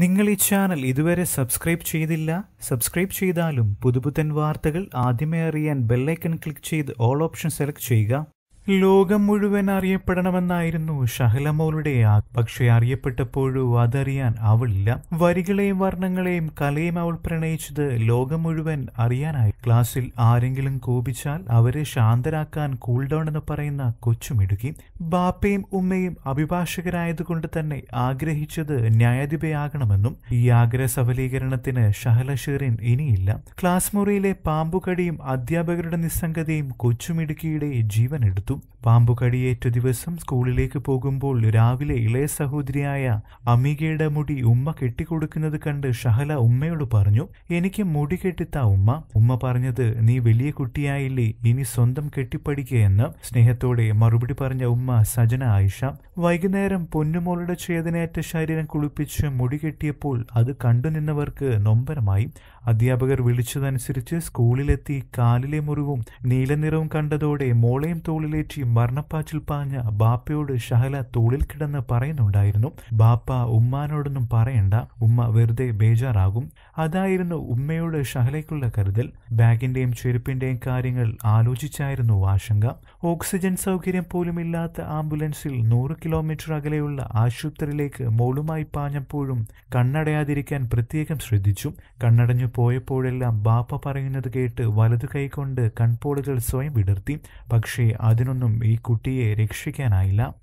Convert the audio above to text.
നിങ്ങൾ ഈ ചാനൽ ഇതുവരെ സബ്സ്ക്രൈബ് ചെയ്തില്ല സബ്സ്ക്രൈബ് ചെയ്താലും പുതുപുത്തൻ വാർത്തകൾ ആദ്യമേ അറിയാൻ ബെല്ലൈക്കൺ ക്ലിക്ക് ചെയ്ത് ഓൾ ഓപ്ഷൻ സെലക്ട് ചെയ്യുക ലോകം മുഴുവൻ അറിയപ്പെടണമെന്നായിരുന്നു ഷഹലമോളുടെ പക്ഷെ അറിയപ്പെട്ടപ്പോഴും അതറിയാൻ അവളില്ല വരികളെയും വർണ്ണങ്ങളെയും കലയും അവൾ പ്രണയിച്ചത് ലോകം മുഴുവൻ അറിയാനായി ക്ലാസ്സിൽ ആരെങ്കിലും കോപിച്ചാൽ അവരെ ശാന്തരാക്കാൻ കൂൾഡൗൺ എന്ന് പറയുന്ന കൊച്ചുമിടുക്കി ബാപ്പയും ഉമ്മയും അഭിഭാഷകരായതുകൊണ്ട് തന്നെ ആഗ്രഹിച്ചത് ന്യായാധിപയാകണമെന്നും ഈ ആഗ്രഹ സഫലീകരണത്തിന് ഷഹല ഷെറിൻ ഇനിയില്ല ക്ലാസ് മുറിയിലെ പാമ്പുകടിയും അധ്യാപകരുടെ നിസ്സംഗതയും കൊച്ചുമിടുക്കിയുടെ ജീവനെടുത്തു കൊടുത്തു പാമ്പുകടിയേറ്റ ദിവസം സ്കൂളിലേക്ക് പോകുമ്പോൾ രാവിലെ ഇളയ സഹോദരിയായ അമികയുടെ മുടി ഉമ്മ കെട്ടിക്കൊടുക്കുന്നത് കണ്ട് ഷഹല ഉമ്മയോട് പറഞ്ഞു എനിക്ക് മുടി കെട്ടിത്ത ഉമ്മ ഉമ്മ പറഞ്ഞത് നീ വലിയ കുട്ടിയായില്ലേ ഇനി സ്വന്തം കെട്ടിപ്പടിക്കുകയെന്ന് സ്നേഹത്തോടെ മറുപടി പറഞ്ഞ ഉമ്മ സജന ആയിഷ വൈകുന്നേരം പൊന്നുമോളുടെ ചേതനയേറ്റ ശരീരം കുളിപ്പിച്ച് മുടി കെട്ടിയപ്പോൾ അത് കണ്ടുനിന്നവർക്ക് നൊമ്പരമായി അധ്യാപകർ വിളിച്ചതനുസരിച്ച് സ്കൂളിലെത്തി കാലിലെ മുറിവും നീലനിറവും കണ്ടതോടെ മോളയും തോളിലെ വയറേറ്റി മരണപ്പാച്ചിൽ പാഞ്ഞ ബാപ്പയോട് ഷഹല തോളിൽ കിടന്ന് പറയുന്നുണ്ടായിരുന്നു ബാപ്പ ഉമ്മാനോടൊന്നും പറയണ്ട ഉമ്മ വെറുതെ ബേജാറാകും അതായിരുന്നു ഉമ്മയോട് ഷഹലയ്ക്കുള്ള കരുതൽ ബാഗിന്റെയും ചെരുപ്പിന്റെയും കാര്യങ്ങൾ ആലോചിച്ചായിരുന്നു ആശങ്ക ഓക്സിജൻ സൗകര്യം ഇല്ലാത്ത ആംബുലൻസിൽ നൂറ് കിലോമീറ്റർ അകലെയുള്ള ആശുപത്രിയിലേക്ക് മോളുമായി പാഞ്ഞപ്പോഴും കണ്ണടയാതിരിക്കാൻ പ്രത്യേകം ശ്രദ്ധിച്ചു കണ്ണടഞ്ഞു പോയപ്പോഴെല്ലാം ബാപ്പ പറയുന്നത് കേട്ട് വലതു കൈകൊണ്ട് കൺപോളുകൾ സ്വയം വിടർത്തി പക്ഷേ അതിനു നിന്നൊന്നും ഈ കുട്ടിയെ രക്ഷിക്കാനായില്ല